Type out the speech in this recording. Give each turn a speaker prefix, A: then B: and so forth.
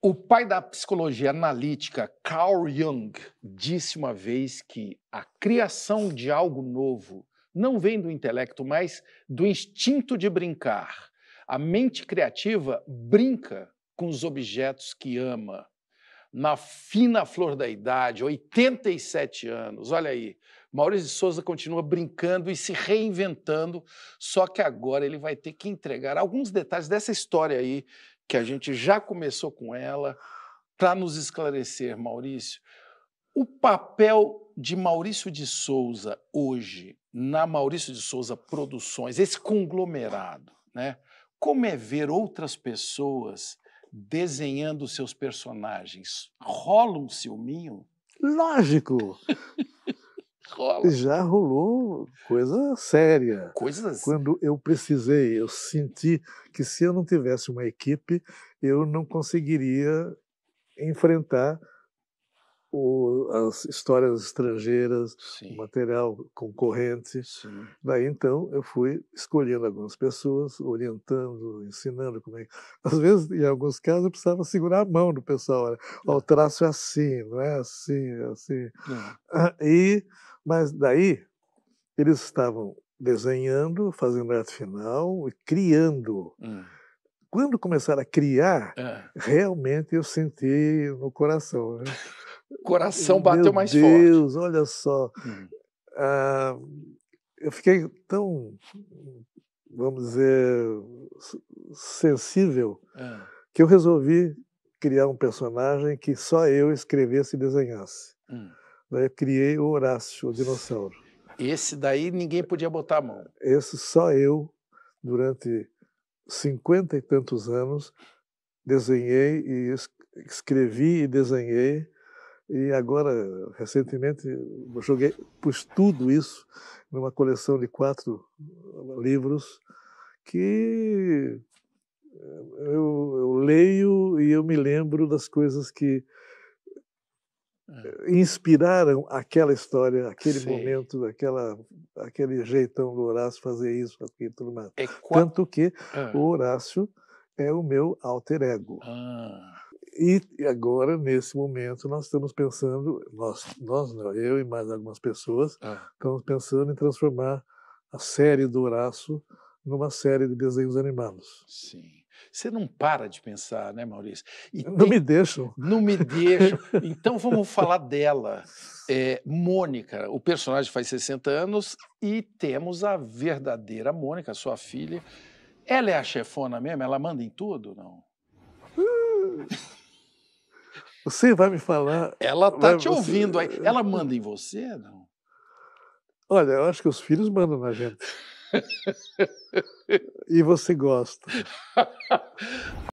A: O pai da psicologia analítica, Carl Jung, disse uma vez que a criação de algo novo não vem do intelecto, mas do instinto de brincar. A mente criativa brinca com os objetos que ama. Na fina flor da idade, 87 anos, olha aí, Maurício de Souza continua brincando e se reinventando, só que agora ele vai ter que entregar alguns detalhes dessa história aí que a gente já começou com ela, para nos esclarecer, Maurício, o papel de Maurício de Souza hoje na Maurício de Souza Produções, esse conglomerado, né? Como é ver outras pessoas desenhando seus personagens? Rola um ciúminho?
B: Lógico! escola. Já rolou coisa séria. Coisas. Quando eu precisei, eu senti que se eu não tivesse uma equipe, eu não conseguiria enfrentar o, as histórias estrangeiras, Sim. o material concorrente. Sim. Daí então eu fui escolhendo algumas pessoas, orientando, ensinando como é Às vezes, em alguns casos, eu precisava segurar a mão do pessoal. Né? Olha, é. o traço é assim, não é assim, é assim. É. Ah, e, mas daí eles estavam desenhando, fazendo arte final e criando. Hum. quando começaram a criar, é. realmente eu senti no coração. Né? coração bateu Meu mais Deus, forte. Meu Deus, olha só. Hum. Ah, eu fiquei tão, vamos dizer, sensível, ah. que eu resolvi criar um personagem que só eu escrevesse e desenhasse. Hum. Daí eu criei o Horácio, o dinossauro.
A: Esse daí ninguém podia botar a mão.
B: Esse só eu, durante cinquenta e tantos anos, desenhei e escrevi e desenhei e agora, recentemente, joguei, pus tudo isso numa coleção de quatro eh, livros que eh, eu, eu leio e eu me lembro das coisas que é. eh, inspiraram aquela história, aquele Sim. momento, aquela, aquele jeitão do Horácio fazer isso, aquilo, tudo mais. É qua... Tanto que ah. o Horácio é o meu alter ego. Ah. E agora, nesse momento, nós estamos pensando, nós, nós não,
A: eu e mais algumas pessoas, ah.
B: estamos pensando em transformar a série do Horácio numa série de desenhos animados. Sim.
A: Você não para de pensar, né, Maurício? E não tem... me
B: deixo. Não
A: me deixo. Então vamos falar dela. É, Mônica, o personagem faz 60 anos e temos a verdadeira Mônica, sua filha. Ela é a chefona mesmo? Ela manda em tudo, não? Uh!
B: Você vai me falar. Ela tá te você... ouvindo aí. Ela manda
A: em você, não?
B: Olha, eu acho que os filhos mandam na gente. e você gosta.